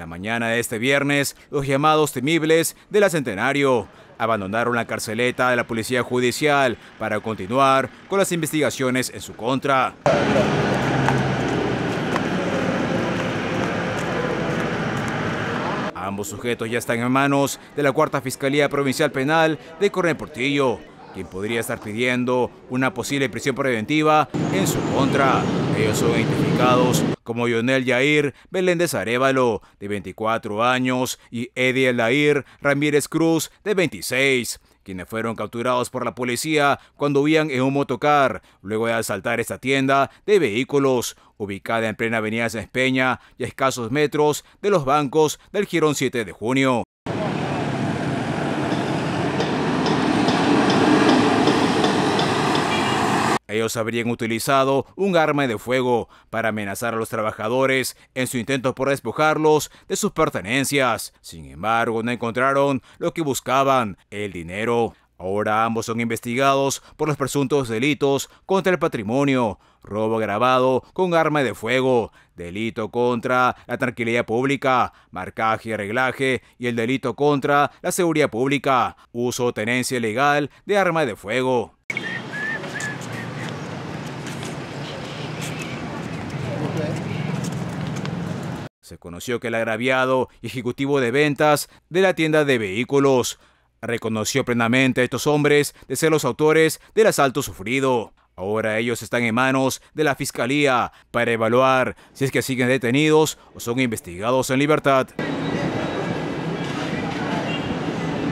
la mañana de este viernes, los llamados temibles del la Centenario abandonaron la carceleta de la Policía Judicial para continuar con las investigaciones en su contra. Ambos sujetos ya están en manos de la Cuarta Fiscalía Provincial Penal de Coronel Portillo, quien podría estar pidiendo una posible prisión preventiva en su contra. Ellos son identificados como Lionel Yair Beléndez Arevalo, de 24 años, y Eddie Lair Ramírez Cruz, de 26 quienes fueron capturados por la policía cuando huían en un motocar, luego de asaltar esta tienda de vehículos, ubicada en plena avenida San Espeña y a escasos metros de los bancos del Girón 7 de junio. Ellos habrían utilizado un arma de fuego para amenazar a los trabajadores en su intento por despojarlos de sus pertenencias. Sin embargo, no encontraron lo que buscaban, el dinero. Ahora ambos son investigados por los presuntos delitos contra el patrimonio, robo grabado con arma de fuego, delito contra la tranquilidad pública, marcaje y arreglaje y el delito contra la seguridad pública, uso o tenencia ilegal de arma de fuego. se conoció que el agraviado ejecutivo de ventas de la tienda de vehículos reconoció plenamente a estos hombres de ser los autores del asalto sufrido. Ahora ellos están en manos de la Fiscalía para evaluar si es que siguen detenidos o son investigados en libertad.